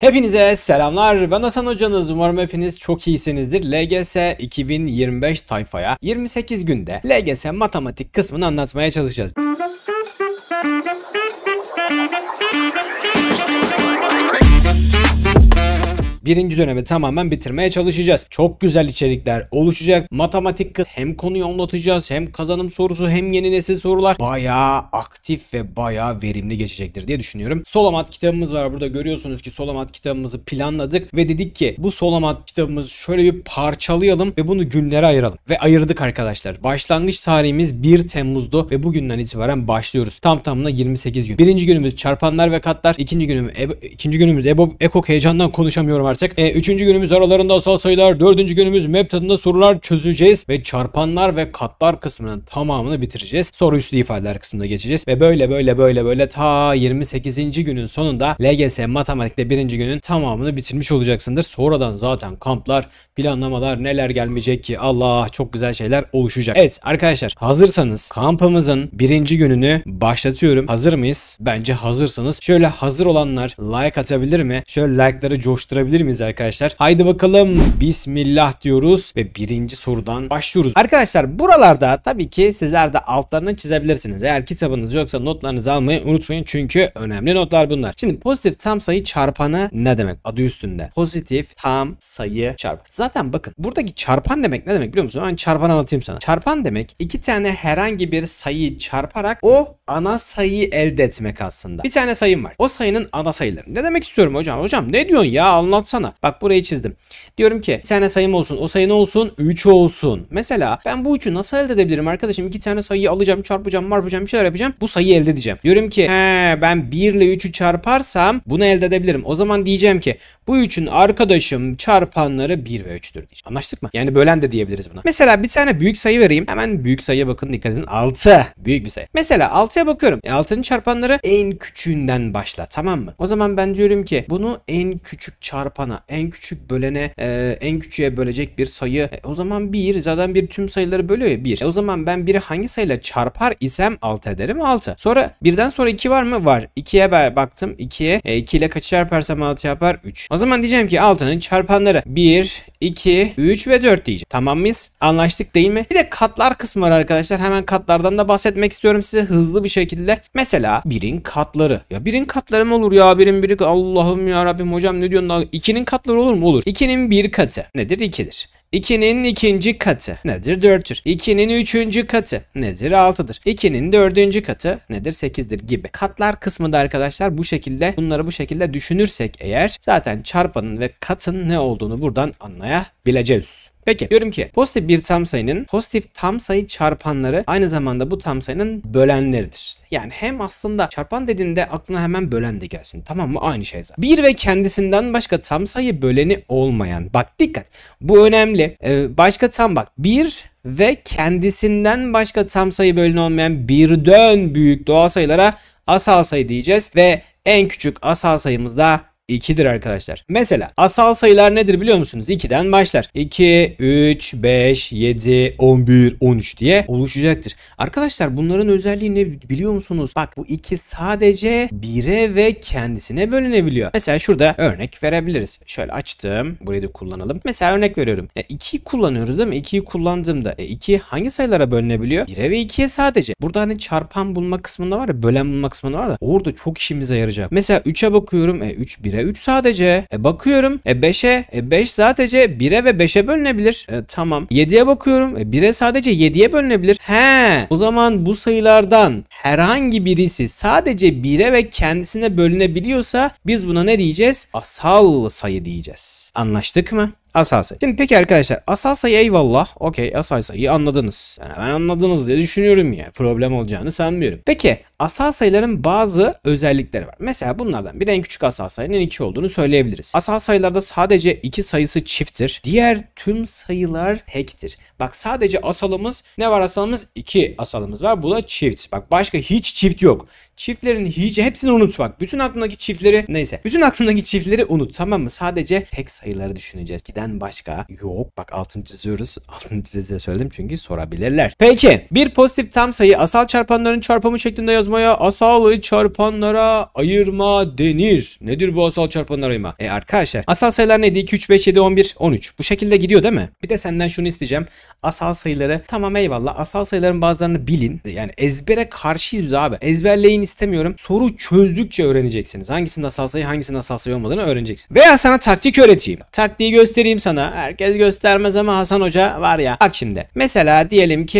Hepinize selamlar. Ben Hasan Hocanız. Umarım hepiniz çok iyisinizdir. LGS 2025 tayfaya 28 günde LGS matematik kısmını anlatmaya çalışacağız. birinci dönemi tamamen bitirmeye çalışacağız. Çok güzel içerikler oluşacak. Matematik hem konuyu anlatacağız hem kazanım sorusu hem yeni nesil sorular bayağı aktif ve bayağı verimli geçecektir diye düşünüyorum. Solamat kitabımız var. Burada görüyorsunuz ki Solamat kitabımızı planladık ve dedik ki bu Solamat kitabımızı şöyle bir parçalayalım ve bunu günlere ayıralım. Ve ayırdık arkadaşlar. Başlangıç tarihimiz 1 Temmuz'du ve bugünden itibaren başlıyoruz. Tam tamına 28 gün. Birinci günümüz çarpanlar ve katlar. ikinci günümüz, e ikinci günümüz Ebo, Ekok heyecandan konuşamıyorum artık artık. E, üçüncü günümüz aralarında asal sayılar, dördüncü günümüz map tadında sorular çözeceğiz ve çarpanlar ve katlar kısmının tamamını bitireceğiz. Soru üstü ifadeler kısmına geçeceğiz ve böyle böyle böyle böyle ta 28. günün sonunda LGS matematikte birinci günün tamamını bitirmiş olacaksındır. Sonradan zaten kamplar, planlamalar neler gelmeyecek ki Allah çok güzel şeyler oluşacak. Evet arkadaşlar hazırsanız kampımızın birinci gününü başlatıyorum. Hazır mıyız? Bence hazırsanız. Şöyle hazır olanlar like atabilir mi? Şöyle like'ları coşturabilir mi? temiz arkadaşlar. Haydi bakalım bismillah diyoruz ve birinci sorudan başlıyoruz. Arkadaşlar buralarda tabii ki sizler de altlarını çizebilirsiniz. Eğer kitabınız yoksa notlarınızı almayı unutmayın çünkü önemli notlar bunlar. Şimdi pozitif tam sayı çarpanı ne demek? Adı üstünde. Pozitif tam sayı çarpan. Zaten bakın buradaki çarpan demek ne demek biliyor musun? Ben çarpan anlatayım sana. Çarpan demek iki tane herhangi bir sayı çarparak o ana sayıyı elde etmek aslında. Bir tane sayım var. O sayının ana sayıları. Ne demek istiyorum hocam? Hocam ne diyorsun ya anlatsana sana. Bak burayı çizdim. Diyorum ki bir tane sayım olsun. O sayı ne olsun? 3 olsun. Mesela ben bu 3'ü nasıl elde edebilirim arkadaşım? İki tane sayıyı alacağım, çarpacağım, marpacağım, bir şeyler yapacağım. Bu sayıyı elde edeceğim. Diyorum ki he ben 1 ile 3'ü çarparsam bunu elde edebilirim. O zaman diyeceğim ki bu 3'ün arkadaşım çarpanları 1 ve 3'tür diyeceğim. Anlaştık mı? Yani bölen de diyebiliriz buna. Mesela bir tane büyük sayı vereyim. Hemen büyük sayıya bakın dikkat edin. 6. Büyük bir sayı. Mesela 6'ya bakıyorum. E, çarpanları en küçüğünden başla. Tamam mı? O zaman ben diyorum ki bunu en küçük çarpan ana en küçük bölene e, en küçüğe bölecek bir sayı. E, o zaman 1 zaten bir tüm sayıları bölüyor ya 1. E, o zaman ben 1'i hangi sayıyla çarpar isem 6 ederim 6. Sonra birden sonra 2 var mı? Var. 2'ye baktım 2'ye. E, 2 ile kaç çarparsam 6 yapar? 3. O zaman diyeceğim ki 6'nın çarpanları 1, 2, 3 ve 4 diyeceğim. Tamam mıyız? Anlaştık değil mi? Bir de katlar kısmı var arkadaşlar. Hemen katlardan da bahsetmek istiyorum size hızlı bir şekilde. Mesela 1'in katları. Ya 1'in katları mı olur ya? 1'in biri Allah'ım ya Rabbim hocam ne diyorsun? 2 2'nin katları olur mu? Olur. 2'nin bir katı nedir? 2'dir. 2'nin ikinci katı nedir? 4'tür. 2'nin üçüncü katı nedir? 6'dır. 2'nin dördüncü katı nedir? 8'dir gibi. Katlar kısmı da arkadaşlar bu şekilde bunları bu şekilde düşünürsek eğer zaten çarpanın ve katın ne olduğunu buradan anlayabileceğiz. Peki diyorum ki pozitif bir tam sayının pozitif tam sayı çarpanları aynı zamanda bu tam sayının bölenleridir. Yani hem aslında çarpan dediğinde aklına hemen bölen de gelsin. Tamam mı? Aynı şey zaten. Bir ve kendisinden başka tam sayı böleni olmayan. Bak dikkat. Bu önemli. Ee, başka tam bak. Bir ve kendisinden başka tam sayı böleni olmayan birden büyük doğal sayılara asal sayı diyeceğiz. Ve en küçük asal sayımız da 2'dir arkadaşlar. Mesela asal sayılar nedir biliyor musunuz? 2'den başlar. 2, 3, 5, 7, 11, 13 diye oluşacaktır. Arkadaşlar bunların özelliği ne biliyor musunuz? Bak bu 2 sadece 1'e ve kendisine bölünebiliyor. Mesela şurada örnek verebiliriz. Şöyle açtım. Burayı da kullanalım. Mesela örnek veriyorum. E, 2'yi kullanıyoruz değil mi? 2'yi kullandığımda e, 2 hangi sayılara bölünebiliyor? 1'e ve 2'ye sadece. Burada hani çarpan bulma kısmında var ya bölen bulma kısmında var da orada çok işimize yarayacak. Mesela 3'e bakıyorum. E, 3 1'e e 3 sadece. E bakıyorum. E 5'e. E 5 sadece 1'e ve 5'e bölünebilir. E tamam. 7'ye bakıyorum. E 1'e sadece 7'ye bölünebilir. He. O zaman bu sayılardan herhangi birisi sadece 1'e ve kendisine bölünebiliyorsa biz buna ne diyeceğiz? Asal sayı diyeceğiz. Anlaştık mı? Asalsa. Şimdi peki arkadaşlar Asalsa'yı eyvallah. Okey Asalsa'yı anladınız. Yani ben anladınız diye düşünüyorum ya. Problem olacağını sanmıyorum. Peki asal sayıların bazı özellikleri var. Mesela bunlardan bir en küçük asal sayının 2 olduğunu söyleyebiliriz. Asal sayılarda sadece 2 sayısı çifttir. Diğer tüm sayılar tektir. Bak sadece asalımız ne var asalımız? 2 asalımız var. Bu da çift. Bak başka hiç çift yok. Çiftlerin hiç hepsini unut bak. Bütün aklındaki çiftleri neyse. Bütün aklındaki çiftleri unut tamam mı? Sadece tek sayıları düşüneceğiz. Giden başka yok. Bak altını çiziyoruz. Altını çize söyledim çünkü sorabilirler. Peki bir pozitif tam sayı asal çarpanların çarpımı şeklinde yazmaya asalı çarpanlara ayırma denir. Nedir bu asal çarpanlar ayırma? E arkadaşlar asal sayılar neydi? 2, 3, 5, 7, 11, 13. Bu şekilde gidiyor değil mi? Bir de senden şunu isteyeceğim. Asal sayıları tamam eyvallah. Asal sayıların bazılarını bilin. Yani ezbere karşıyız biz abi. Ezberleyin istemiyorum. Soru çözdükçe öğreneceksiniz. Hangisinin asal sayı hangisinin asal sayı olmadığını öğreneceksin. Veya sana taktik öğreteyim. Taktiği göstereyim sana. Herkes göstermez ama Hasan Hoca var ya. Bak şimdi. Mesela diyelim ki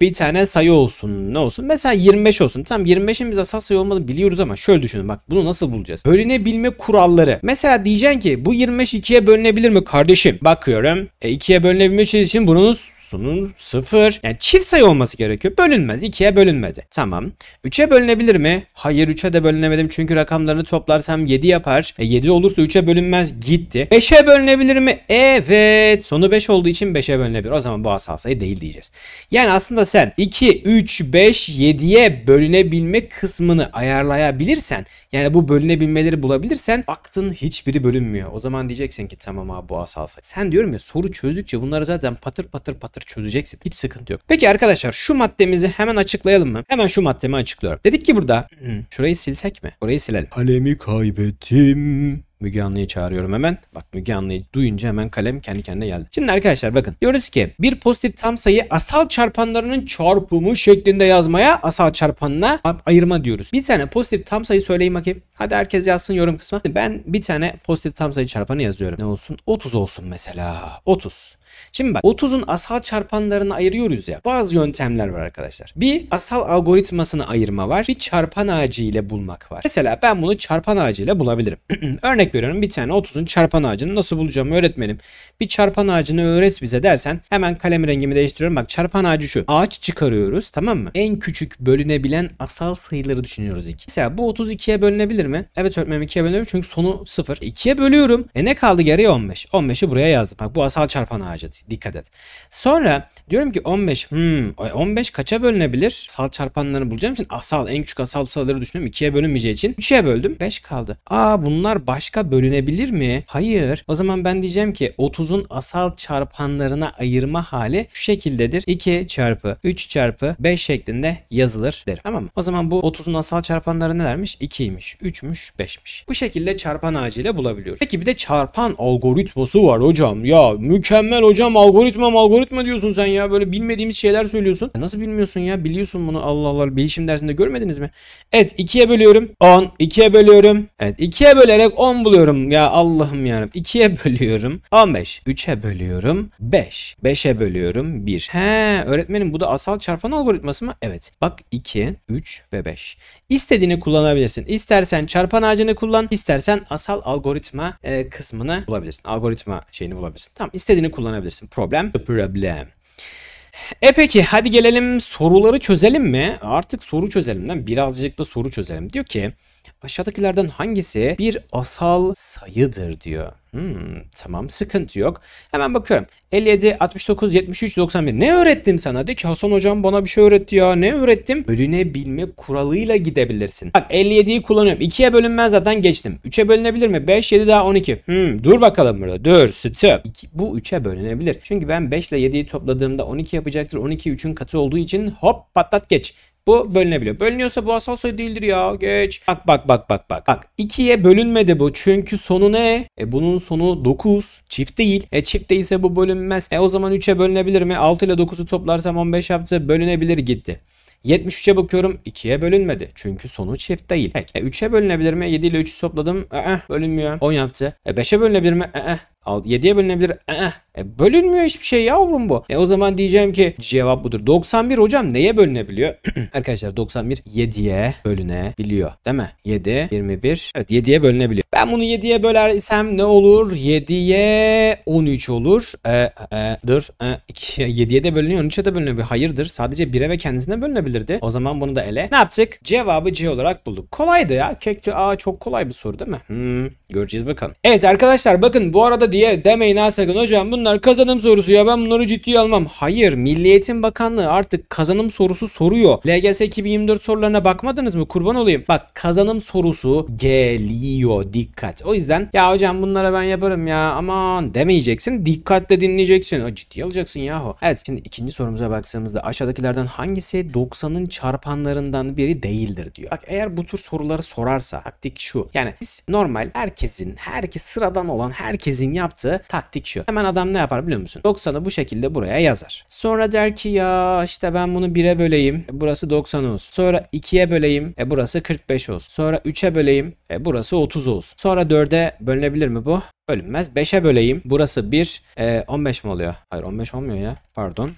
bir tane sayı olsun. Ne olsun? Mesela 25 olsun. Tam 25'in biz asal sayı olmadığını biliyoruz ama şöyle düşünün. Bak bunu nasıl bulacağız? Bölünebilme kuralları. Mesela diyeceksin ki bu 25 2'ye bölünebilir mi kardeşim? Bakıyorum. E, 2'ye bölünebilmesi için bunun Sunun sıfır. Yani çift sayı olması gerekiyor. Bölünmez. 2'ye bölünmedi. Tamam. 3'e bölünebilir mi? Hayır 3'e de bölünemedim. Çünkü rakamlarını toplarsam 7 yapar. E, 7 olursa 3'e bölünmez. Gitti. 5'e bölünebilir mi? Evet. Sonu 5 olduğu için 5'e bölünebilir. O zaman bu asal sayı değil diyeceğiz. Yani aslında sen 2, 3, 5, 7'ye bölünebilme kısmını ayarlayabilirsen yani bu bölünebilmeleri bulabilirsen baktın hiçbiri bölünmüyor. O zaman diyeceksin ki tamam abi bu asal sayı. Sen diyorum ya soru çözdükçe bunları zaten patır patır patır olacaktır. Çözeceksin. Hiç sıkıntı yok. Peki arkadaşlar şu maddemizi hemen açıklayalım mı? Hemen şu maddemi açıklıyorum. Dedik ki burada hmm, şurayı silsek mi? Orayı silelim. Kalemi kaybettim. Müge Anlı'yı çağırıyorum hemen. Bak Müge Anlı'yı duyunca hemen kalem kendi kendine geldi. Şimdi arkadaşlar bakın diyoruz ki bir pozitif tam sayı asal çarpanlarının çarpımı şeklinde yazmaya asal çarpanına ayırma diyoruz. Bir tane pozitif tam sayı söyleyeyim bakayım. Hadi herkes yazsın yorum kısmına. Ben bir tane pozitif tam sayı çarpanı yazıyorum. Ne olsun? 30 olsun mesela. 30. Şimdi bak 30'un asal çarpanlarını ayırıyoruz ya. Bazı yöntemler var arkadaşlar. Bir asal algoritmasını ayırma var. Bir çarpan ağacı ile bulmak var. Mesela ben bunu çarpan ağacı ile bulabilirim. Örnek veriyorum bir tane 30'un çarpan ağacını nasıl bulacağım öğretmenim. Bir çarpan ağacını öğret bize dersen hemen kalem rengimi değiştiriyorum. Bak çarpan ağacı şu. Ağaç çıkarıyoruz tamam mı? En küçük bölünebilen asal sayıları düşünüyoruz ilk. Mesela bu 30 ikiye bölünebilir mi? Evet öğretmenim ikiye bölünebilir çünkü sonu sıfır. İkiye bölüyorum. E ne kaldı geriye 15. 15'i buraya yazdım. Bak bu asal çarpan ağacı et, dikkat et. Sonra diyorum ki 15, hmm, 15 kaça bölünebilir? Sal çarpanlarını bulacağım için asal, ah, en küçük asal ah, sayıları düşünüyorum. 2'ye bölünmeyeceği için 3'e böldüm. 5 kaldı. Aa bunlar başka bölünebilir mi? Hayır. O zaman ben diyeceğim ki 30'un asal ah, çarpanlarına ayırma hali şu şekildedir. 2 çarpı 3 çarpı 5 şeklinde yazılır derim. Tamam mı? O zaman bu 30'un asal çarpanları nelermiş? 2'ymiş, 3'müş, 5'miş. Bu şekilde çarpan ağacıyla bulabiliyoruz. Peki bir de çarpan algoritması var hocam. Ya mükemmel hocam hocam algoritma algoritma diyorsun sen ya. Böyle bilmediğimiz şeyler söylüyorsun. E nasıl bilmiyorsun ya? Biliyorsun bunu Allah Allah. Bilişim dersinde görmediniz mi? Evet 2'ye bölüyorum. 10. 2'ye bölüyorum. Evet 2'ye bölerek 10 buluyorum. Ya Allah'ım yani. 2'ye bölüyorum. 15. 3'e bölüyorum. 5. 5'e bölüyorum. 1. He öğretmenim bu da asal çarpan algoritması mı? Evet. Bak 2, 3 ve 5. istediğini kullanabilirsin. istersen çarpan ağacını kullan. istersen asal algoritma e, kısmını bulabilirsin. Algoritma şeyini bulabilirsin. Tamam istediğini kullanabilirsin kullanabilirsin. Problem. Problem. E peki hadi gelelim soruları çözelim mi? Artık soru çözelimden birazcık da soru çözelim. Diyor ki aşağıdakilerden hangisi bir asal sayıdır diyor. Hmm, tamam sıkıntı yok. Hemen bakıyorum. 57, 69, 73, 91. Ne öğrettim sana? De ki Hasan hocam bana bir şey öğretti ya. Ne öğrettim? Bölünebilme kuralıyla gidebilirsin. Bak 57'yi kullanıyorum. 2'ye bölünmez zaten geçtim. 3'e bölünebilir mi? 5, 7 daha 12. Hmm, dur bakalım burada. Dur, stop. 2, bu 3'e bölünebilir. Çünkü ben 5 ile 7'yi topladığımda 12 yapacaktır. 12 3'ün katı olduğu için hop patlat geç. Bu bölünebiliyor. Bölünüyorsa bu asal sayı değildir ya. Geç. Bak bak bak bak bak. Bak 2'ye bölünmedi bu. Çünkü sonu ne? E bunun sonu 9. Çift değil. E çift değilse bu bölünmez. E o zaman 3'e bölünebilir mi? 6 ile 9'u toplarsam 15 yaptı. Bölünebilir gitti. 73'e bakıyorum 2'ye bölünmedi. Çünkü sonu çift değil. Peki, e, 3'e bölünebilir mi? 7 ile 3'ü topladım. Ee, bölünmüyor. 10 yaptı. E, 5'e bölünebilir mi? Ee, 7'ye bölünebilir. Eh, e, bölünmüyor hiçbir şey yavrum bu. E o zaman diyeceğim ki cevap budur. 91 hocam neye bölünebiliyor? Arkadaşlar 91 7'ye bölünebiliyor. Değil mi? 7, 21. Evet 7'ye bölünebiliyor. Ben bunu 7'ye bölersem ne olur? 7'ye 13 olur. E, e, dur. E, 7'ye de bölünüyor 13'e de bölünebiliyor. Hayırdır. Sadece 1'e ve kendisine bölünebilirdi. O zaman bunu da ele. Ne yaptık? Cevabı C olarak bulduk. Kolaydı ya. Kekti A çok kolay bir soru değil mi? Hmm, göreceğiz bakalım. Evet arkadaşlar bakın bu arada diye demeyin ha sakın hocam bunlar kazanım sorusu ya ben bunları ciddiye almam. Hayır Milli Eğitim Bakanlığı artık kazanım sorusu soruyor. LGS 2024 sorularına bakmadınız mı kurban olayım. Bak kazanım sorusu geliyor dikkat. O yüzden ya hocam bunlara ben yaparım ya aman demeyeceksin dikkatle dinleyeceksin. O ciddiye alacaksın yahu. Evet şimdi ikinci sorumuza baktığımızda aşağıdakilerden hangisi 90'ın çarpanlarından biri değildir diyor. Bak eğer bu tür soruları sorarsa taktik şu. Yani biz normal herkesin herkes sıradan olan herkesin ya yaptığı taktik şu. Hemen adam ne yapar biliyor musun? 90'ı bu şekilde buraya yazar. Sonra der ki ya işte ben bunu 1'e böleyim. E, burası 90 olsun. Sonra 2'ye böleyim. E, burası 45 olsun. Sonra 3'e böleyim. E, burası 30 olsun. Sonra 4'e bölünebilir mi bu? bölünmez. 5'e böleyim. Burası 1. E, 15 mi oluyor? Hayır 15 olmuyor ya. Pardon.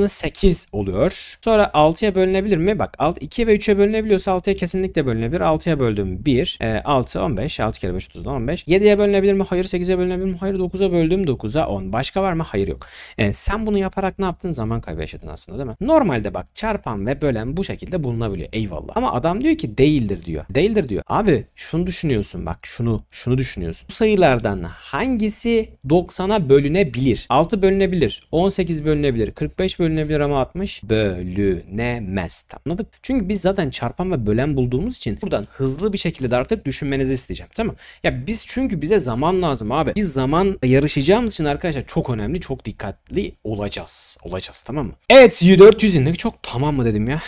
18 oluyor. Sonra 6'ya bölünebilir mi? Bak 6, 2 ve 3'e bölünebiliyorsa 6'ya kesinlikle bölünebilir. 6'ya böldüm 1. E, 6 15. 6 kere 5 30 15. 7'ye bölünebilir mi? Hayır. 8'e bölünebilir mi? Hayır. 9'a böldüm 9'a 10. Başka var mı? Hayır yok. E, sen bunu yaparak ne yaptın? Zaman kaybı yaşadın aslında değil mi? Normalde bak çarpan ve bölen bu şekilde bulunabiliyor. Eyvallah. Ama adam diyor ki değildir diyor. Değildir diyor. Abi şunu düşünüyorsun bak şunu şunu düşünüyorsun. Bu sayılar Bunlardan hangisi 90'a bölünebilir? 6 bölünebilir, 18 bölünebilir, 45 bölünebilir ama 60 bölünemez. Anladık? Çünkü biz zaten çarpan ve bölen bulduğumuz için buradan hızlı bir şekilde de artık düşünmenizi isteyeceğim. Tamam. Ya biz çünkü bize zaman lazım abi. Biz zaman yarışacağımız için arkadaşlar çok önemli, çok dikkatli olacağız. Olacağız tamam mı? Evet 400 indik. Çok tamam mı dedim ya.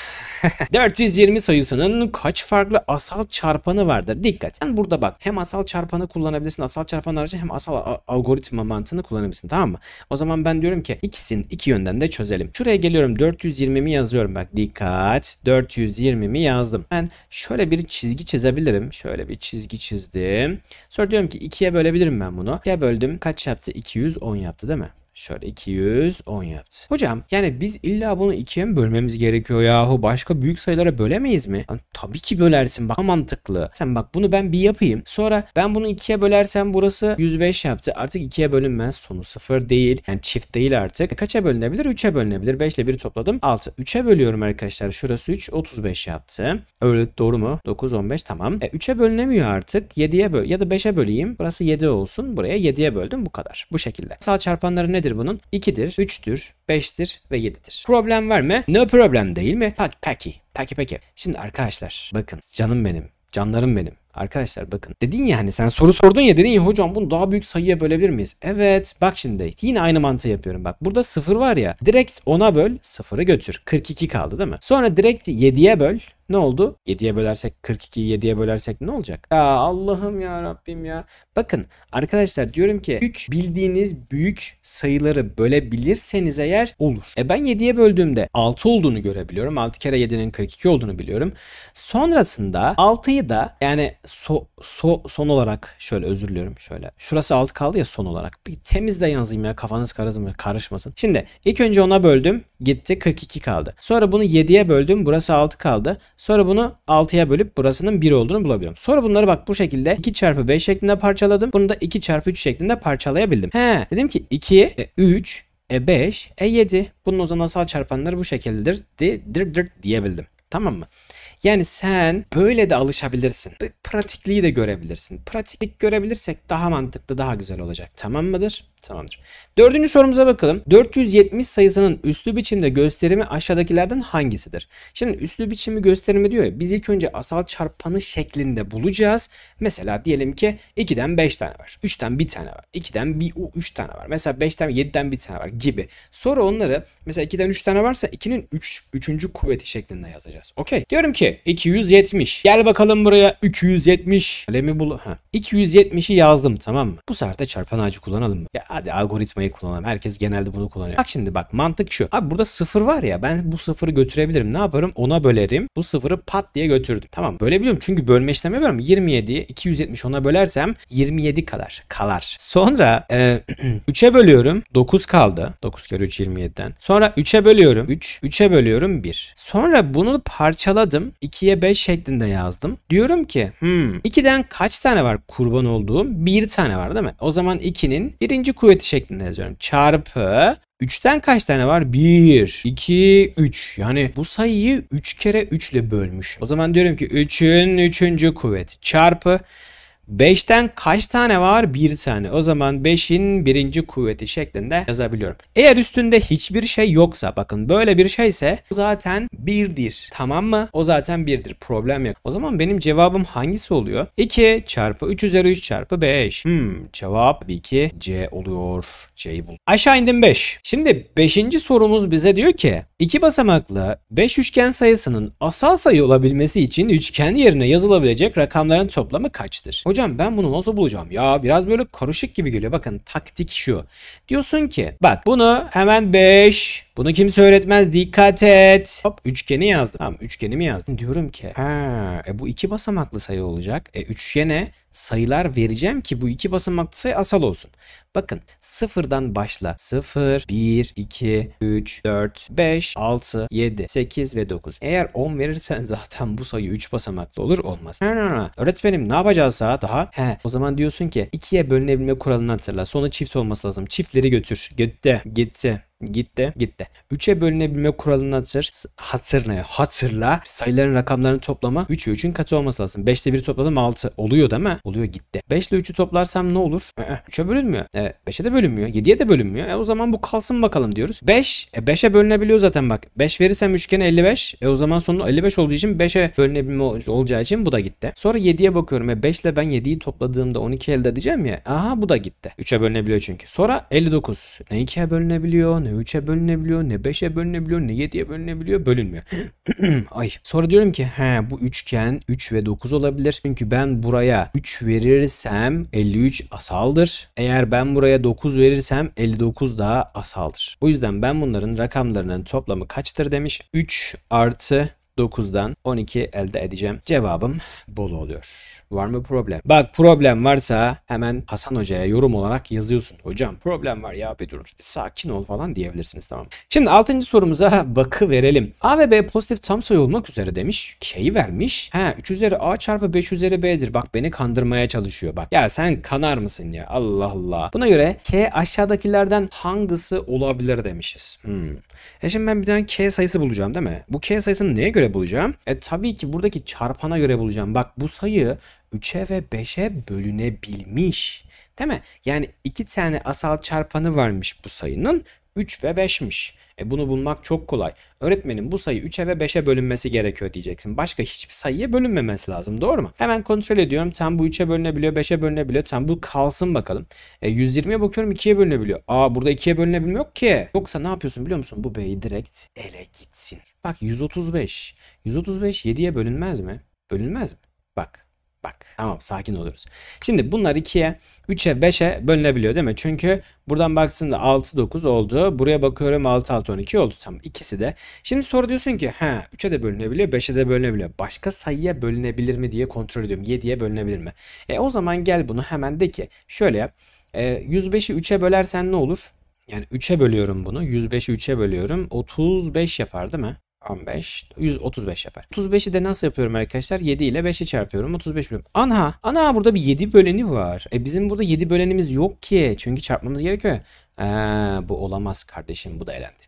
420 sayısının kaç farklı asal çarpanı vardır? Dikkat. Yani burada bak hem asal çarpanı kullanabilirsin. Asal çarpan aracı hem asal algoritma mantığını kullanabilirsin. Tamam mı? O zaman ben diyorum ki ikisini iki yönden de çözelim. Şuraya geliyorum 420'mi yazıyorum. Bak dikkat. 420'mi yazdım. Ben şöyle bir çizgi çizebilirim. Şöyle bir çizgi çizdim. Sonra diyorum ki 2'ye bölebilirim ben bunu. 2'ye böldüm. Kaç yaptı? 210 yaptı değil mi? Şöyle 210 yaptı. Hocam yani biz illa bunu ikiye mi bölmemiz gerekiyor yahu? Başka büyük sayılara bölemeyiz mi? Yani, tabii ki bölersin bak mantıklı. Sen bak bunu ben bir yapayım. Sonra ben bunu ikiye bölersem burası 105 yaptı. Artık ikiye bölünmez. Sonu sıfır değil. Yani çift değil artık. E, kaça bölünebilir? 3'e bölünebilir. 5 ile 1 topladım. 6. 3'e bölüyorum arkadaşlar. Şurası 3. 35 yaptı. Öyle doğru mu? 9, 15 tamam. E, 3'e bölünemiyor artık. 7'ye böl ya da 5'e böleyim. Burası 7 olsun. Buraya 7'ye böldüm. Bu kadar. Bu şekilde. Sağ çarpanları ne nedir bunun? 2'dir, 3'tür, 5'tir ve 7'dir. Problem var mı? No problem değil mi? Peki, peki, peki, peki. Şimdi arkadaşlar bakın canım benim, canlarım benim. Arkadaşlar bakın dedin ya hani sen soru sordun ya dedin ya hocam bunu daha büyük sayıya bölebilir miyiz? Evet bak şimdi yine aynı mantığı yapıyorum bak burada 0 var ya direkt 10'a böl 0'ı götür 42 kaldı değil mi? Sonra direkt 7'ye böl ne oldu? 7'ye bölersek 42'yi 7'ye bölersek ne olacak? Ya Allah'ım ya Rabbim ya. Bakın arkadaşlar diyorum ki büyük bildiğiniz büyük sayıları bölebilirseniz eğer olur. E ben 7'ye böldüğümde 6 olduğunu görebiliyorum. 6 kere 7'nin 42 olduğunu biliyorum. Sonrasında 6'yı da yani so, so, son olarak şöyle özür diliyorum şöyle. Şurası 6 kaldı ya son olarak. Bir temiz de yazayım ya kafanız karışmasın. Şimdi ilk önce ona böldüm gitti 42 kaldı. Sonra bunu 7'ye böldüm burası 6 kaldı. Sonra bunu 6'ya bölüp burasının 1 olduğunu bulabiliyorum. Sonra bunları bak bu şekilde 2 çarpı 5 şeklinde parçaladım. Bunu da 2 çarpı 3 şeklinde parçalayabildim. He dedim ki 2, 3, 5, 7. Bunun o zaman asal çarpanları bu şekildedir di, dir, dir, diyebildim. Tamam mı? Yani sen böyle de alışabilirsin. Pratikliği de görebilirsin. Pratiklik görebilirsek daha mantıklı, daha güzel olacak. Tamam mıdır? Tamamdır. Dördüncü sorumuza bakalım. 470 sayısının üslü biçimde gösterimi aşağıdakilerden hangisidir? Şimdi üslü biçimi gösterimi diyor ya biz ilk önce asal çarpanı şeklinde bulacağız. Mesela diyelim ki 2'den 5 tane var. 3'ten 1 tane var. 2'den 1, 3 tane var. Mesela 5'ten 7'den 1 tane var gibi. Sonra onları mesela 2'den 3 tane varsa 2'nin 3, 3. kuvveti şeklinde yazacağız. Okey. Diyorum ki 270. Gel bakalım buraya 270. Kalemi bul. Ha. 270'i yazdım tamam mı? Bu sefer de çarpan ağacı kullanalım mı? Ya Hadi algoritmayı kullanalım. Herkes genelde bunu kullanıyor. Bak şimdi bak mantık şu. Abi burada sıfır var ya ben bu sıfırı götürebilirim. Ne yaparım? Ona bölerim. Bu sıfırı pat diye götürdüm. Tamam bölebiliyorum çünkü bölme işlemi yapıyorum. 27'yi 270 ona bölersem 27 kadar kalar. Sonra e, 3'e bölüyorum. 9 kaldı. 9 kere 3 27'den. Sonra 3'e bölüyorum. 3. 3'e bölüyorum 1. Sonra bunu parçaladım. 2'ye 5 şeklinde yazdım. Diyorum ki hmm, 2'den kaç tane var kurban olduğum? 1 tane var değil mi? O zaman 2'nin birinci kuvveti şeklinde yazıyorum. Çarpı 3'ten kaç tane var? 1, 2, 3. Yani bu sayıyı 3 kere 3 ile bölmüş. O zaman diyorum ki 3'ün 3. kuvveti çarpı 5'ten kaç tane var? 1 tane. O zaman 5'in birinci kuvveti şeklinde yazabiliyorum. Eğer üstünde hiçbir şey yoksa bakın böyle bir şeyse o zaten 1'dir. Tamam mı? O zaten 1'dir. Problem yok. O zaman benim cevabım hangisi oluyor? 2 çarpı 3 üzeri 3 çarpı 5. Hmm cevap 2 C oluyor. C'yi bul. Aşağı indim 5. Şimdi 5. sorumuz bize diyor ki iki basamaklı 5 üçgen sayısının asal sayı olabilmesi için üçgen yerine yazılabilecek rakamların toplamı kaçtır? Hocam ben bunu nasıl bulacağım? Ya biraz böyle karışık gibi geliyor. Bakın taktik şu. Diyorsun ki bak bunu hemen 5 bunu kimse öğretmez dikkat et. Hop üçgeni yazdım. Tamam üçgeni mi yazdım? Diyorum ki ha e, bu iki basamaklı sayı olacak. E, üçgene sayılar vereceğim ki bu iki basamaklı sayı asal olsun. Bakın sıfırdan başla. Sıfır, bir, iki, üç, dört, beş, altı, yedi, sekiz ve dokuz. Eğer on verirsen zaten bu sayı üç basamaklı olur olmaz. Ha, ha, ha. Öğretmenim ne yapacağız daha? He, o zaman diyorsun ki ikiye bölünebilme kuralını hatırla. Sonra çift olması lazım. Çiftleri götür. Gitti. Gitti. Gitti. Gitti. 3'e bölünebilme kuralını hatır, hatırla, hatırla. Sayıların rakamlarının toplamı 3'ü 3'ün katı olması lazım. 5 1'i topladım 6. Oluyor değil mi? Oluyor gitti. 5 ile 3'ü toplarsam ne olur? 3'e bölünmüyor. E, 5'e de bölünmüyor. 7'ye de bölünmüyor. E, o zaman bu kalsın bakalım diyoruz. 5. E, 5'e bölünebiliyor zaten bak. 5 verirsem üçgene 55. E o zaman sonunda 55 olduğu için 5'e bölünebilme olacağı için bu da gitti. Sonra 7'ye bakıyorum. E 5 ile ben 7'yi topladığımda 12 elde edeceğim ya. Aha bu da gitti. 3'e bölünebiliyor çünkü. Sonra 59. Ne 2'ye bölünebiliyor? Ne 3'e bölünebiliyor, ne 5'e bölünebiliyor, ne 7'ye bölünebiliyor, bölünmüyor. Ay. Sonra diyorum ki he bu üçgen 3 ve 9 olabilir. Çünkü ben buraya 3 verirsem 53 asaldır. Eğer ben buraya 9 verirsem 59 daha asaldır. O yüzden ben bunların rakamlarının toplamı kaçtır demiş. 3 artı 9'dan 12 elde edeceğim. Cevabım Bolu oluyor. Var mı problem? Bak problem varsa hemen Hasan Hoca'ya yorum olarak yazıyorsun. Hocam problem var ya bir dur bir sakin ol falan diyebilirsiniz tamam. Şimdi 6. sorumuza bakı verelim. A ve B pozitif tam sayı olmak üzere demiş. K'yi vermiş. He 3 üzeri A çarpı 5 üzeri B'dir. Bak beni kandırmaya çalışıyor bak. Ya sen kanar mısın ya Allah Allah. Buna göre K aşağıdakilerden hangisi olabilir demişiz. Hmm. E şimdi ben bir tane K sayısı bulacağım değil mi? Bu K sayısını neye göre bulacağım? E tabii ki buradaki çarpana göre bulacağım. Bak bu sayı 3'e ve 5'e bölünebilmiş. Değil mi? Yani iki tane asal çarpanı varmış bu sayının. 3 ve 5'miş. E bunu bulmak çok kolay. Öğretmenin bu sayı 3'e ve 5'e bölünmesi gerekiyor diyeceksin. Başka hiçbir sayıya bölünmemesi lazım doğru mu? Hemen kontrol ediyorum. Tam bu 3'e bölünebiliyor 5'e bölünebiliyor. Tam bu kalsın bakalım. E, 120'ye bakıyorum 2'ye bölünebiliyor. Aa burada 2'ye bölünebilmiyor ki. Yoksa ne yapıyorsun biliyor musun? Bu B'yi direkt ele gitsin. Bak 135. 135 7'ye bölünmez mi? Bölünmez mi? Bak. Bak. Tamam sakin oluruz. Şimdi bunlar 2'ye, 3'e, 5'e bölünebiliyor değil mi? Çünkü buradan baktığında 6, 9 oldu. Buraya bakıyorum 6, 6, 12 oldu. Tamam ikisi de. Şimdi soru diyorsun ki he, 3'e de bölünebiliyor, 5'e de bölünebiliyor. Başka sayıya bölünebilir mi diye kontrol ediyorum. 7'ye bölünebilir mi? E o zaman gel bunu hemen de ki şöyle yap. E, 105'i 3'e bölersen ne olur? Yani 3'e bölüyorum bunu. 105'i 3'e bölüyorum. 35 yapar değil mi? 15, 135 yapar. 35'i de nasıl yapıyorum arkadaşlar? 7 ile 5'i çarpıyorum. 35 bölüm. Ana! Ana burada bir 7 böleni var. E bizim burada 7 bölenimiz yok ki. Çünkü çarpmamız gerekiyor. Ee, bu olamaz kardeşim. Bu da elendi.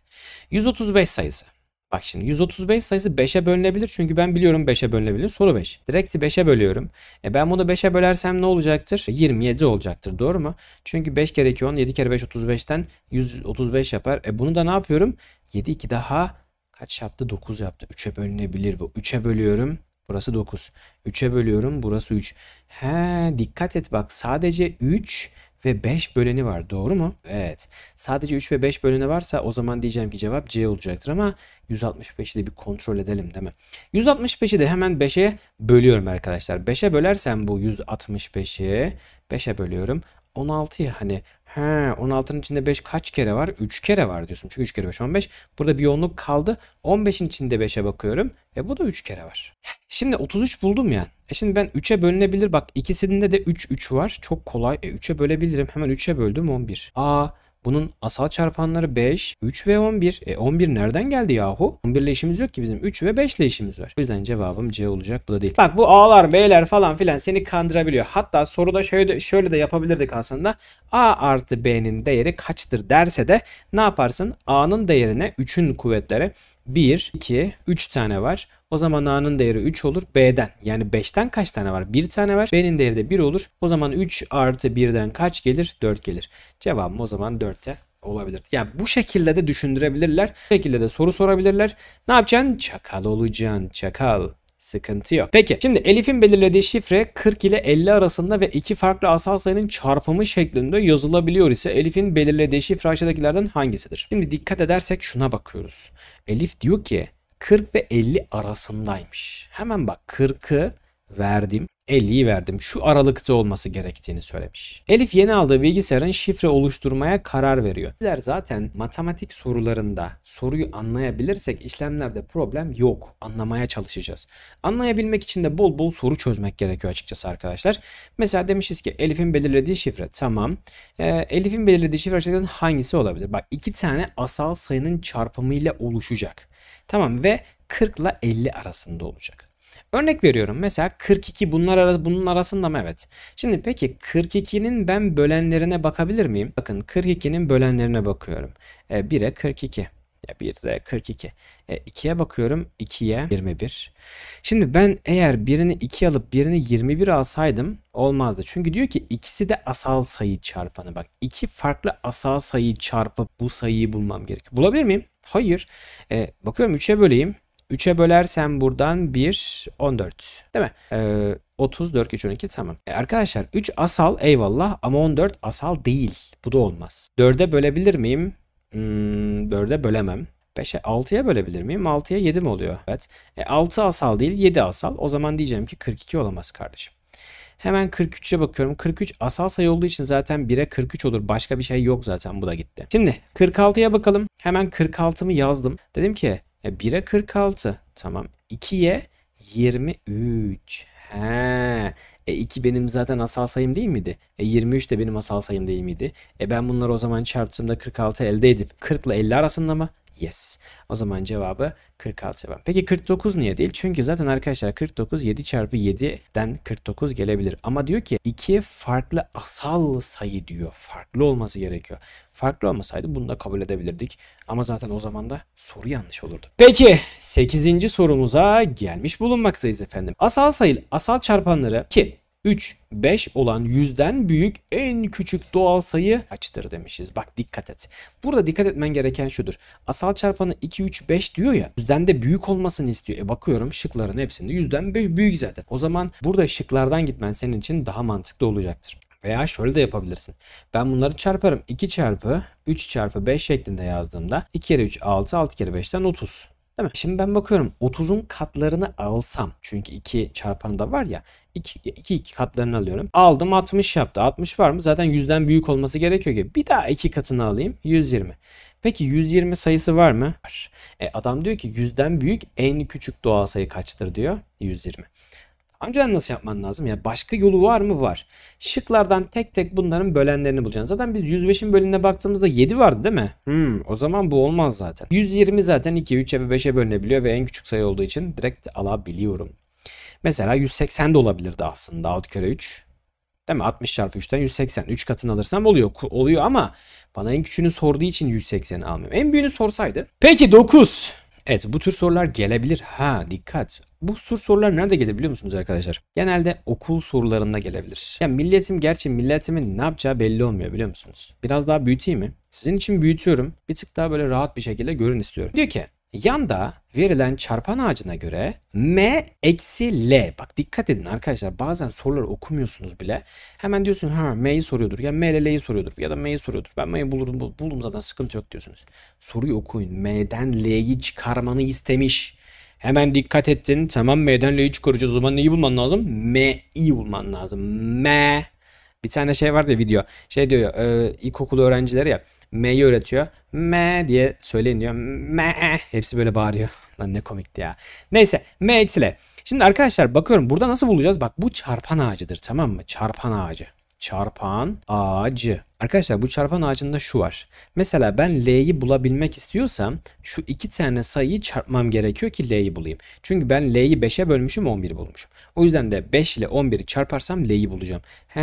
135 sayısı. Bak şimdi 135 sayısı 5'e bölünebilir. Çünkü ben biliyorum 5'e bölünebilir. Soru 5. Direkt 5'e bölüyorum. E ben bunu 5'e bölersem ne olacaktır? 27 olacaktır. Doğru mu? Çünkü 5 kere 2 10. 7 kere 5 35'ten 135 yapar. E bunu da ne yapıyorum? 7 2 daha Kaç yaptı? 9 yaptı. 3'e bölünebilir bu. 3'e bölüyorum. Burası 9. 3'e bölüyorum. Burası 3. He dikkat et bak sadece 3 ve 5 böleni var. Doğru mu? Evet. Sadece 3 ve 5 böleni varsa o zaman diyeceğim ki cevap C olacaktır ama 165'i de bir kontrol edelim değil mi? 165'i de hemen 5'e bölüyorum arkadaşlar. 5'e bölersem bu 165'i 5'e bölüyorum. 16 ya hani. He 16'nın içinde 5 kaç kere var? 3 kere var diyorsun. Çünkü 3 kere 5 15. Burada bir yoğunluk kaldı. 15'in içinde 5'e bakıyorum. E bu da 3 kere var. Şimdi 33 buldum ya. E şimdi ben 3'e bölünebilir. Bak ikisinde de 3 3 var. Çok kolay. E 3'e bölebilirim. Hemen 3'e böldüm 11. Aa bunun asal çarpanları 5, 3 ve 11. E 11 nereden geldi yahu? 11 ile işimiz yok ki bizim. 3 ve 5 ile işimiz var. O yüzden cevabım C olacak. Bu da değil. Bak bu A'lar, B'ler falan filan seni kandırabiliyor. Hatta soruda şöyle de, şöyle de yapabilirdik aslında. A artı B'nin değeri kaçtır derse de ne yaparsın? A'nın değerine 3'ün kuvvetleri 1, 2, 3 tane var. O zaman A'nın değeri 3 olur. B'den yani 5'ten kaç tane var? 1 tane var. B'nin değeri de 1 olur. O zaman 3 artı 1'den kaç gelir? 4 gelir. Cevabım o zaman 4'te olabilir. Yani bu şekilde de düşündürebilirler. Bu şekilde de soru sorabilirler. Ne yapacaksın? Çakal olacaksın. Çakal. Sıkıntı yok. Peki şimdi Elif'in belirlediği şifre 40 ile 50 arasında ve iki farklı asal sayının çarpımı şeklinde yazılabiliyor ise Elif'in belirlediği şifre aşağıdakilerden hangisidir? Şimdi dikkat edersek şuna bakıyoruz. Elif diyor ki 40 ve 50 arasındaymış. Hemen bak 40'ı verdim. 50'yi verdim. Şu aralıkta olması gerektiğini söylemiş. Elif yeni aldığı bilgisayarın şifre oluşturmaya karar veriyor. Bizler zaten matematik sorularında soruyu anlayabilirsek işlemlerde problem yok. Anlamaya çalışacağız. Anlayabilmek için de bol bol soru çözmek gerekiyor açıkçası arkadaşlar. Mesela demişiz ki Elif'in belirlediği şifre tamam. Ee, Elif'in belirlediği şifre açıkçası hangisi olabilir? Bak iki tane asal sayının çarpımıyla oluşacak. Tamam ve 40 ile 50 arasında olacak. Örnek veriyorum mesela 42 bunlar arası bunun arasında mı? Evet. Şimdi peki 42'nin ben bölenlerine bakabilir miyim? Bakın 42'nin bölenlerine bakıyorum. E, 1'e 42. Ya 42. E, 2'ye bakıyorum. 2'ye 21. Şimdi ben eğer birini 2 alıp birini 21 alsaydım olmazdı. Çünkü diyor ki ikisi de asal sayı çarpanı. Bak iki farklı asal sayı çarpıp bu sayıyı bulmam gerekiyor. Bulabilir miyim? Hayır. E, bakıyorum 3'e böleyim. 3'e bölersem buradan 1, 14. Değil mi? Ee, 30, 4 geç 12 tamam. E arkadaşlar 3 asal eyvallah ama 14 asal değil. Bu da olmaz. 4'e bölebilir miyim? Hmm, 4'e bölemem. 5'e 6'ya bölebilir miyim? 6'ya 7 mi oluyor? Evet. E, 6 asal değil 7 asal. O zaman diyeceğim ki 42 olamaz kardeşim. Hemen 43'e bakıyorum. 43 asal sayı olduğu için zaten 1'e 43 olur. Başka bir şey yok zaten. Bu da gitti. Şimdi 46'ya bakalım. Hemen 46'mı yazdım. Dedim ki 1'e 46. Tamam. 2'ye 23. He. E 2 benim zaten asal sayım değil miydi? E 23 de benim asal sayım değil miydi? E ben bunları o zaman çarptığımda 46 elde edip 40 ile 50 arasında mı? Yes. O zaman cevabı 46 cevap. Peki 49 niye değil? Çünkü zaten arkadaşlar 49 7 çarpı 7'den 49 gelebilir. Ama diyor ki iki farklı asal sayı diyor. Farklı olması gerekiyor. Farklı olmasaydı bunu da kabul edebilirdik. Ama zaten o zaman da soru yanlış olurdu. Peki 8. sorumuza gelmiş bulunmaktayız efendim. Asal sayı asal çarpanları ki 3, 5 olan yüzden büyük en küçük doğal sayı kaçtır demişiz. Bak dikkat et. Burada dikkat etmen gereken şudur. Asal çarpanı 2, 3, 5 diyor ya. Yüzden de büyük olmasını istiyor. E bakıyorum şıkların hepsinde yüzden büyük zaten. O zaman burada şıklardan gitmen senin için daha mantıklı olacaktır. Veya şöyle de yapabilirsin. Ben bunları çarparım. 2 çarpı 3 çarpı 5 şeklinde yazdığımda 2 kere 3 6, 6 kere 5'ten 30. Değil mi? Şimdi ben bakıyorum 30'un katlarını alsam çünkü 2 çarpanı da var ya 2, 2 katlarını alıyorum. Aldım 60 yaptı. 60 var mı? Zaten 100'den büyük olması gerekiyor ki. Bir daha 2 katını alayım 120. Peki 120 sayısı var mı? Var. E adam diyor ki 100'den büyük en küçük doğal sayı kaçtır diyor. 120. Önceden nasıl yapman lazım? Yani başka yolu var mı? Var. Şıklardan tek tek bunların bölenlerini bulacaksın. Zaten biz 105'in bölününe baktığımızda 7 vardı değil mi? Hmm, o zaman bu olmaz zaten. 120 zaten 2, 3'e ve 5'e bölünebiliyor ve en küçük sayı olduğu için direkt alabiliyorum. Mesela 180 de olabilirdi aslında 6 kere 3. Değil mi? 60 çarpı 3'ten 180. 3 katını alırsam oluyor. Oluyor ama bana en küçüğünü sorduğu için 180'i almıyorum. En büyüğünü sorsaydı. Peki 9. Evet bu tür sorular gelebilir. Ha dikkat. Bu tür sorular nerede biliyor musunuz arkadaşlar? Genelde okul sorularında gelebilir. Ya milletim gerçi milletimin ne yapacağı belli olmuyor biliyor musunuz? Biraz daha büyüteyim mi? Sizin için büyütüyorum. Bir tık daha böyle rahat bir şekilde görün istiyorum. Diyor ki Yanda verilen çarpan ağacına göre M eksi L. Bak dikkat edin arkadaşlar bazen soruları okumuyorsunuz bile. Hemen diyorsun ha M'yi soruyordur ya M ile L'yi soruyordur ya da M'yi soruyordur. Ben M'yi bulurum buldum zaten sıkıntı yok diyorsunuz. Soruyu okuyun M'den L'yi çıkarmanı istemiş. Hemen dikkat ettin. Tamam M'den L'yi çıkaracağız. O zaman neyi bulman lazım? M'yi bulman lazım. M. Bir tane şey vardı ya video. Şey diyor e, ilkokul öğrencileri ya. M'yi öğretiyor. M diye söyleyin diyor. M. Hepsi böyle bağırıyor. Lan ne komikti ya. Neyse. M eksi Şimdi arkadaşlar bakıyorum burada nasıl bulacağız? Bak bu çarpan ağacıdır tamam mı? Çarpan ağacı çarpan ağacı. Arkadaşlar bu çarpan ağacında şu var. Mesela ben L'yi bulabilmek istiyorsam şu iki tane sayıyı çarpmam gerekiyor ki L'yi bulayım. Çünkü ben L'yi 5'e bölmüşüm 11 bulmuşum. O yüzden de 5 ile 11'i çarparsam L'yi bulacağım. He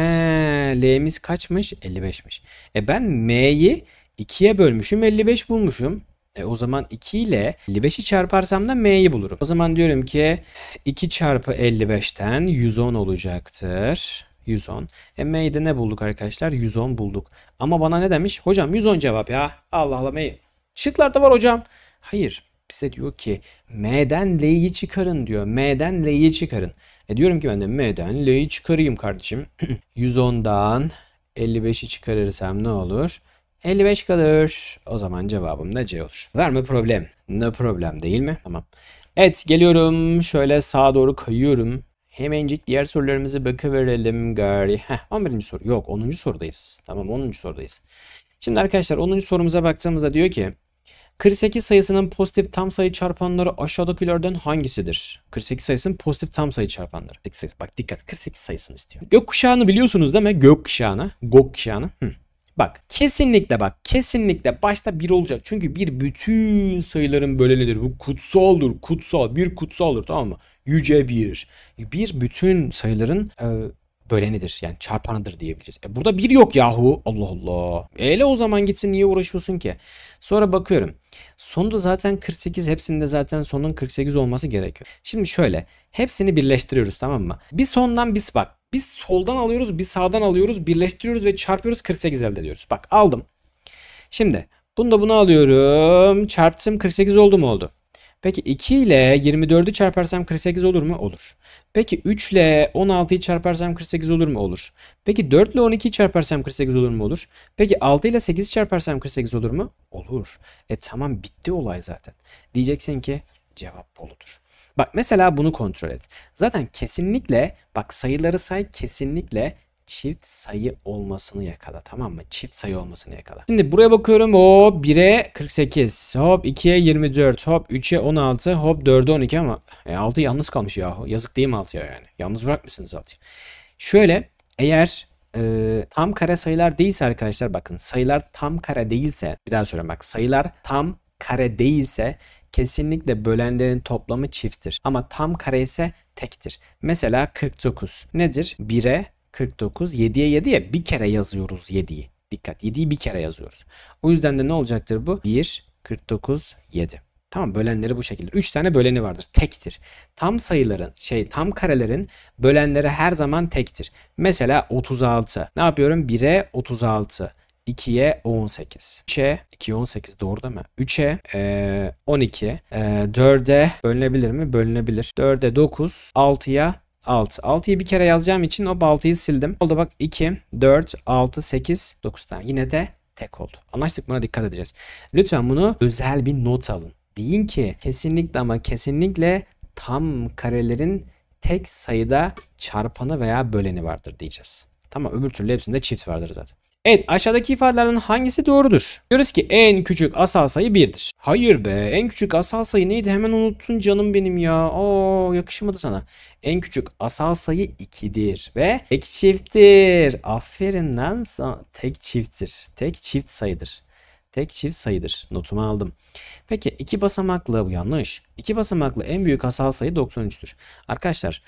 L'miz kaçmış? 55'miş. E ben M'yi 2'ye bölmüşüm 55 bulmuşum. E o zaman 2 ile 55'i çarparsam da m'yi bulurum. O zaman diyorum ki 2 çarpı 55'ten 110 olacaktır. 110. E May'de ne bulduk arkadaşlar? 110 bulduk. Ama bana ne demiş? Hocam 110 cevap ya. Allah Allah May. Şıklarda var hocam. Hayır. Bize diyor ki M'den L'yi çıkarın diyor. M'den L'yi çıkarın. E diyorum ki ben de M'den L'yi çıkarayım kardeşim. 110'dan 55'i çıkarırsam ne olur? 55 kalır. O zaman cevabım da C olur. Verme problem? Ne problem değil mi? Tamam. Evet geliyorum. Şöyle sağa doğru kayıyorum. Hemencik diğer sorularımızı bakıverelim gari. Heh, 11. soru. Yok 10. sorudayız. Tamam 10. sorudayız. Şimdi arkadaşlar 10. sorumuza baktığımızda diyor ki 48 sayısının pozitif tam sayı çarpanları aşağıdakilerden hangisidir? 48 sayısının pozitif tam sayı çarpanları. 48 sayısı. Bak dikkat 48 sayısını istiyor. Gökkuşağını biliyorsunuz değil mi? Gökkuşağını. Gokkuşağını. Hı. Bak kesinlikle bak kesinlikle başta bir olacak. Çünkü bir bütün sayıların bölenidir. Bu kutsaldır. Kutsal. Bir kutsaldır tamam mı? yüce bir. Bir bütün sayıların e, bölenidir yani çarpanıdır diyebileceğiz. E burada bir yok yahu Allah Allah. Eyle o zaman gitsin niye uğraşıyorsun ki? Sonra bakıyorum. Sonunda zaten 48 hepsinde zaten sonun 48 olması gerekiyor. Şimdi şöyle hepsini birleştiriyoruz tamam mı? Bir sondan biz bak biz soldan alıyoruz bir sağdan alıyoruz birleştiriyoruz ve çarpıyoruz 48 elde ediyoruz. Bak aldım. Şimdi bunu da bunu alıyorum çarptım 48 oldu mu oldu? Peki 2 ile 24'ü çarparsam 48 olur mu? Olur. Peki 3 ile 16'yı çarparsam 48 olur mu? Olur. Peki 4 ile 12'yi çarparsam 48 olur mu? Olur. Peki 6 ile 8'i çarparsam 48 olur mu? Olur. E tamam bitti olay zaten. Diyeceksin ki cevap boludur. Bak mesela bunu kontrol et. Zaten kesinlikle bak sayıları say kesinlikle çift sayı olmasını yakala tamam mı? Çift sayı olmasını yakala. Şimdi buraya bakıyorum o 1'e 48 hop 2'ye 24 hop 3'e 16 hop 4'e 12 ama e, 6 yalnız kalmış yahu. Yazık değil mi 6'ya yani? Yalnız bırakmışsınız 6'yı. Şöyle eğer e, tam kare sayılar değilse arkadaşlar bakın sayılar tam kare değilse bir daha söyleyeyim bak sayılar tam kare değilse kesinlikle bölenlerin toplamı çifttir. Ama tam kare ise tektir. Mesela 49 nedir? 1'e 49 7'ye 7 ya bir kere yazıyoruz 7'yi. Dikkat 7'yi bir kere yazıyoruz. O yüzden de ne olacaktır bu? 1 49 7. Tamam bölenleri bu şekilde. 3 tane böleni vardır. Tektir. Tam sayıların şey tam karelerin bölenleri her zaman tektir. Mesela 36. Ne yapıyorum? 1'e 36. 2'ye 18. 3'e 2 18 doğru değil mi? 3'e e, 12. E, 4'e bölünebilir mi? Bölünebilir. 4'e 9. 6'ya 6. 6'yı bir kere yazacağım için o 6'yı sildim. Oldu bak 2, 4, 6, 8, 9 tane. Yine de tek oldu. Anlaştık buna dikkat edeceğiz. Lütfen bunu özel bir not alın. Deyin ki kesinlikle ama kesinlikle tam karelerin tek sayıda çarpanı veya böleni vardır diyeceğiz. Tamam öbür türlü hepsinde çift vardır zaten. Evet aşağıdaki ifadelerden hangisi doğrudur? Diyoruz ki en küçük asal sayı 1'dir. Hayır be en küçük asal sayı neydi hemen unuttun canım benim ya. Oo yakışmadı sana. En küçük asal sayı 2'dir ve tek çifttir. Aferin lan tek çifttir. Tek çift sayıdır. Tek çift sayıdır. Notumu aldım. Peki iki basamaklı bu yanlış. İki basamaklı en büyük asal sayı 93'tür. Arkadaşlar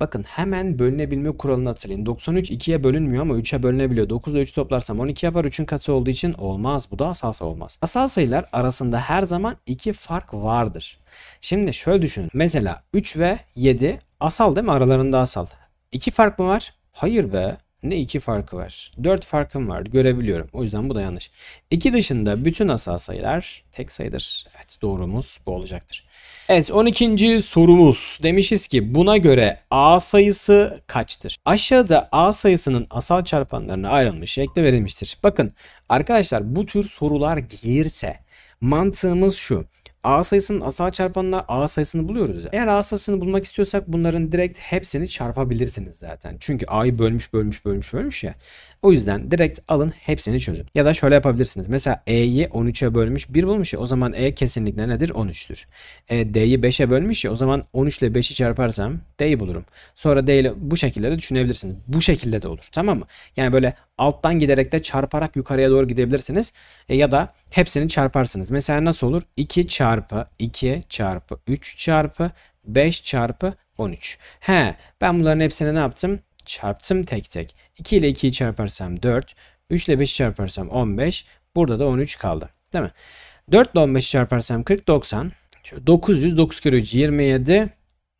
Bakın hemen bölünebilme kuralını hatırlayın. 93 2'ye bölünmüyor ama 3'e bölünebiliyor. 9 ile 3 toplarsam 12 yapar. 3'ün katı olduğu için olmaz. Bu da asal sayı olmaz. Asal sayılar arasında her zaman 2 fark vardır. Şimdi şöyle düşünün. Mesela 3 ve 7 asal değil mi? Aralarında asal. 2 fark mı var? Hayır be. Ne iki farkı var? Dört farkım var. Görebiliyorum. O yüzden bu da yanlış. İki dışında bütün asal sayılar tek sayıdır. Evet doğrumuz bu olacaktır. Evet 12. sorumuz demişiz ki buna göre A sayısı kaçtır? Aşağıda A sayısının asal çarpanlarına ayrılmış şekilde verilmiştir. Bakın arkadaşlar bu tür sorular gelirse mantığımız şu. A sayısının asal çarpanla A sayısını buluyoruz. Eğer A sayısını bulmak istiyorsak bunların direkt hepsini çarpabilirsiniz zaten. Çünkü A'yı bölmüş bölmüş bölmüş bölmüş ya. O yüzden direkt alın hepsini çözün. Ya da şöyle yapabilirsiniz. Mesela E'yi 13'e bölmüş 1 bulmuş ya o zaman E kesinlikle nedir? 13'tür. E, D'yi 5'e bölmüş ya o zaman 13 ile 5'i çarparsam D'yi bulurum. Sonra D ile bu şekilde de düşünebilirsiniz. Bu şekilde de olur tamam mı? Yani böyle alttan giderek de çarparak yukarıya doğru gidebilirsiniz. E, ya da hepsini çarparsınız. Mesela nasıl olur? 2 çarpı 2 çarpı 3 çarpı 5 çarpı 13. He ben bunların hepsini ne yaptım? çarptım tek tek. 2 ile 2'yi çarparsam 4, 3 ile 5'i çarparsam 15, burada da 13 kaldı. Değil mi? 4 ile 15'i çarparsam 40, 90. 900, 9 kere 3, 27.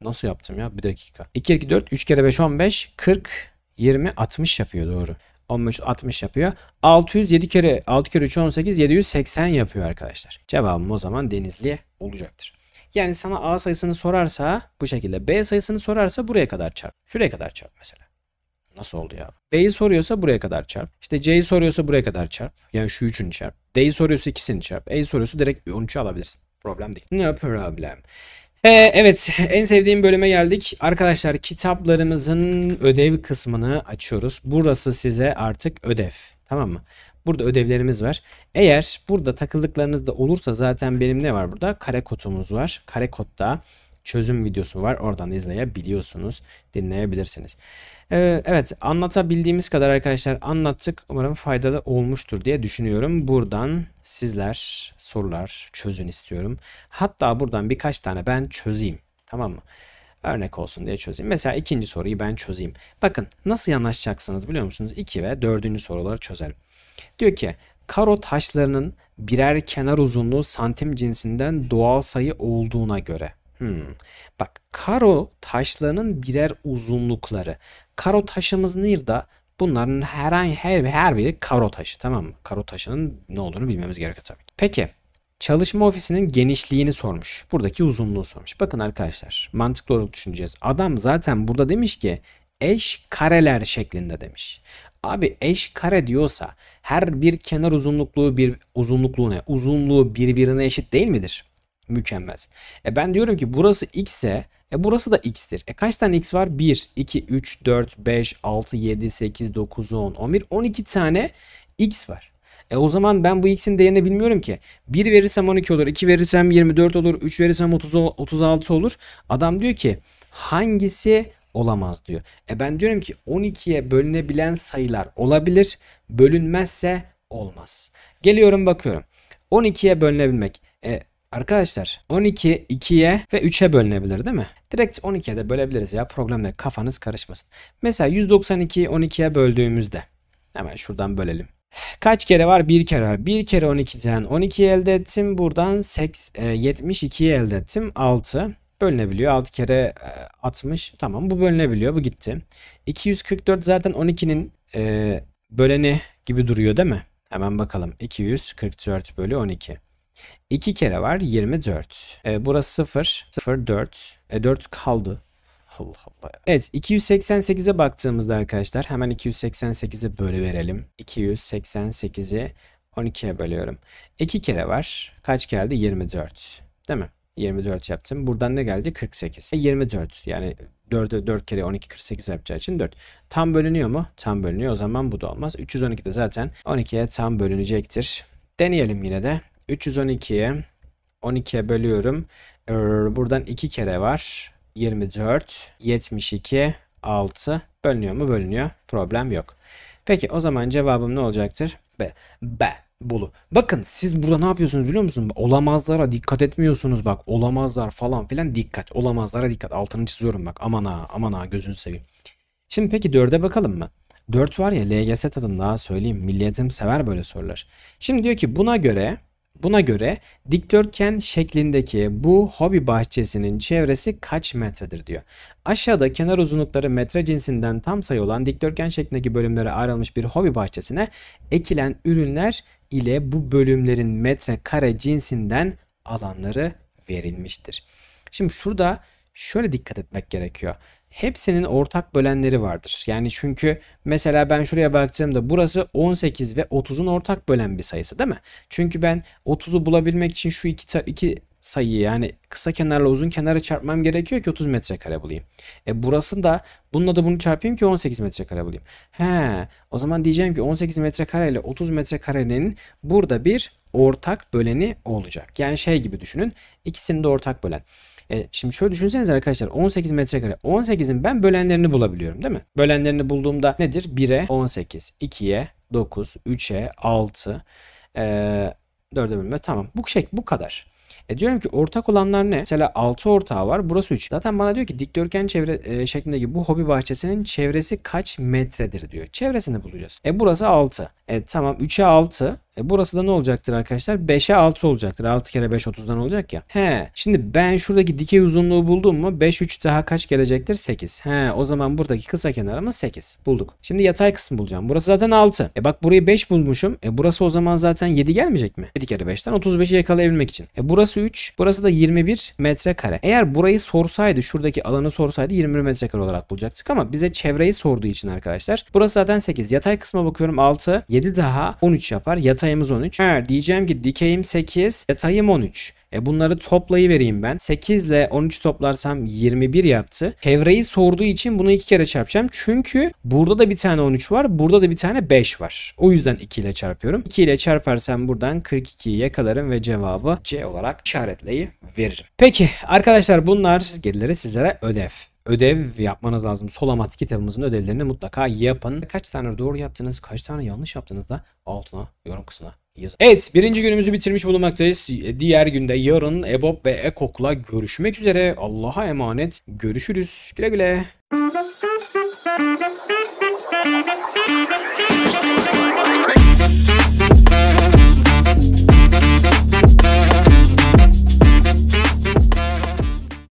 Nasıl yaptım ya? Bir dakika. 2 2 4, 3 kere 5, 15, 40, 20, 60 yapıyor doğru. 15, 60 yapıyor. 600, 7 kere 6 kere 3, 18, 780 yapıyor arkadaşlar. Cevabım o zaman Denizli olacaktır. Yani sana A sayısını sorarsa bu şekilde B sayısını sorarsa buraya kadar çarp. Şuraya kadar çarp mesela. Nasıl oldu ya? B'yi soruyorsa buraya kadar çarp. İşte C'yi soruyorsa buraya kadar çarp. Yani şu üçünü çarp. D'yi soruyorsa ikisini çarp. E'yi soruyorsa direkt 13'ü alabilirsin. Problem değil. Ne No problem. Ee, evet en sevdiğim bölüme geldik. Arkadaşlar kitaplarımızın ödev kısmını açıyoruz. Burası size artık ödev. Tamam mı? Burada ödevlerimiz var. Eğer burada takıldıklarınız da olursa zaten benim ne var burada? Kare kodumuz var. Kare kodda çözüm videosu var. Oradan izleyebiliyorsunuz. Dinleyebilirsiniz. Ee, evet anlatabildiğimiz kadar arkadaşlar anlattık. Umarım faydalı olmuştur diye düşünüyorum. Buradan sizler sorular çözün istiyorum. Hatta buradan birkaç tane ben çözeyim. Tamam mı? Örnek olsun diye çözeyim. Mesela ikinci soruyu ben çözeyim. Bakın nasıl yanaşacaksınız biliyor musunuz? 2 ve dördüncü soruları çözelim. Diyor ki karo taşlarının birer kenar uzunluğu santim cinsinden doğal sayı olduğuna göre Hmm. Bak karo taşlarının birer uzunlukları. Karo taşımız nerede? Bunların herhangi her, her biri karo taşı tamam mı? Karo taşının ne olduğunu bilmemiz gerekiyor tabii. Peki çalışma ofisinin genişliğini sormuş. Buradaki uzunluğu sormuş. Bakın arkadaşlar mantıklı olarak düşüneceğiz. Adam zaten burada demiş ki eş kareler şeklinde demiş. Abi eş kare diyorsa her bir kenar uzunlukluğu bir uzunlukluğu ne? Uzunluğu birbirine eşit değil midir? mükemmel. E ben diyorum ki burası x ise e burası da x'tir. E kaç tane x var? 1, 2, 3, 4, 5, 6, 7, 8, 9, 10, 11, 12 tane x var. E o zaman ben bu x'in değerini bilmiyorum ki. 1 verirsem 12 olur, 2 verirsem 24 olur, 3 verirsem 30, 36 olur. Adam diyor ki hangisi olamaz diyor. E ben diyorum ki 12'ye bölünebilen sayılar olabilir, bölünmezse olmaz. Geliyorum bakıyorum. 12'ye bölünebilmek. E, Arkadaşlar 12 2'ye ve 3'e bölünebilir değil mi? Direkt 12'ye de bölebiliriz ya problemde kafanız karışmasın. Mesela 192'yi 12'ye böldüğümüzde hemen şuradan bölelim. Kaç kere var? Bir kere var. Bir kere 12'den 12 elde ettim. Buradan 72'yi e, elde ettim. 6 bölünebiliyor. 6 kere 60 e, tamam bu bölünebiliyor. Bu gitti. 244 zaten 12'nin e, böleni gibi duruyor değil mi? Hemen bakalım. 244 bölü 12. 2 kere var 24. E, burası 0. 0, 4. E, 4 kaldı. Allah Allah. Evet 288'e baktığımızda arkadaşlar hemen 288'i bölü verelim. 288'i 12'ye bölüyorum. 2 kere var. Kaç geldi? 24. Değil mi? 24 yaptım. Buradan ne geldi? 48. 24 e, yani 4'e 4 kere 12 48 yapacağı için 4. Tam bölünüyor mu? Tam bölünüyor. O zaman bu da olmaz. 312 de zaten 12'ye tam bölünecektir. Deneyelim yine de. 312'ye 12'ye bölüyorum. Er, buradan 2 kere var. 24, 72, 6 bölünüyor mu? Bölünüyor. Problem yok. Peki o zaman cevabım ne olacaktır? B. B. Bolu. Bakın siz burada ne yapıyorsunuz biliyor musunuz? Olamazlara dikkat etmiyorsunuz bak. Olamazlar falan filan dikkat. Olamazlara dikkat. Altını çiziyorum bak. Aman ha aman ha gözünü seveyim. Şimdi peki 4'e bakalım mı? 4 var ya LGS tadında söyleyeyim. Milliyetim sever böyle sorular. Şimdi diyor ki buna göre Buna göre dikdörtgen şeklindeki bu hobi bahçesinin çevresi kaç metredir diyor. Aşağıda kenar uzunlukları metre cinsinden tam sayı olan dikdörtgen şeklindeki bölümlere ayrılmış bir hobi bahçesine ekilen ürünler ile bu bölümlerin metre kare cinsinden alanları verilmiştir. Şimdi şurada şöyle dikkat etmek gerekiyor hepsinin ortak bölenleri vardır. Yani çünkü mesela ben şuraya baktığımda burası 18 ve 30'un ortak bölen bir sayısı değil mi? Çünkü ben 30'u bulabilmek için şu iki, iki sayıyı yani kısa kenarla uzun kenarı çarpmam gerekiyor ki 30 metrekare bulayım. E burası da bununla da bunu çarpayım ki 18 metrekare bulayım. He o zaman diyeceğim ki 18 metrekare ile 30 metrekarenin burada bir ortak böleni olacak. Yani şey gibi düşünün ikisinin de ortak bölen. E, şimdi şöyle düşünsenize arkadaşlar 18 metrekare. 18'in ben bölenlerini bulabiliyorum değil mi? Bölenlerini bulduğumda nedir? 1'e 18, 2'ye 9, 3'e 6, e, 4'e bölme tamam. Bu şey bu kadar. E diyorum ki ortak olanlar ne? Mesela 6 ortağı var. Burası 3. Zaten bana diyor ki dikdörtgen çevre e, şeklindeki bu hobi bahçesinin çevresi kaç metredir diyor. Çevresini bulacağız. E burası 6. E tamam 3'e 6. E burası da ne olacaktır arkadaşlar? 5'e 6 olacaktır. 6 kere 5 30'dan olacak ya. He. Şimdi ben şuradaki dikey uzunluğu buldum mu? 5 3 daha kaç gelecektir? 8. He. O zaman buradaki kısa kenarımız 8. Bulduk. Şimdi yatay kısmı bulacağım. Burası zaten 6. E bak burayı 5 bulmuşum. E burası o zaman zaten 7 gelmeyecek mi? 7 kere 5'ten 35'i yakalayabilmek için. E burası 3. Burası da 21 metrekare. Eğer burayı sorsaydı şuradaki alanı sorsaydı 21 metrekare olarak bulacaktık ama bize çevreyi sorduğu için arkadaşlar. Burası zaten 8. Yatay kısma bakıyorum 6. 7 daha 13 yapar. Yatay sayımız 13. Eğer diyeceğim ki dikeyim 8, yatayım 13. E bunları toplayıvereyim ben. 8 ile 13 toplarsam 21 yaptı. Çevreyi sorduğu için bunu iki kere çarpacağım. Çünkü burada da bir tane 13 var. Burada da bir tane 5 var. O yüzden 2 ile çarpıyorum. 2 ile çarparsam buradan 42'yi yakalarım ve cevabı C olarak işaretleyi veririm. Peki arkadaşlar bunlar gelirleri sizlere ödev ödev yapmanız lazım. Solamat kitabımızın ödevlerini mutlaka yapın. Kaç tane doğru yaptınız, kaç tane yanlış yaptınız da altına yorum kısmına yazın. Evet birinci günümüzü bitirmiş bulunmaktayız. Diğer günde yarın EBOB ve EKOK'la görüşmek üzere. Allah'a emanet. Görüşürüz. Güle güle.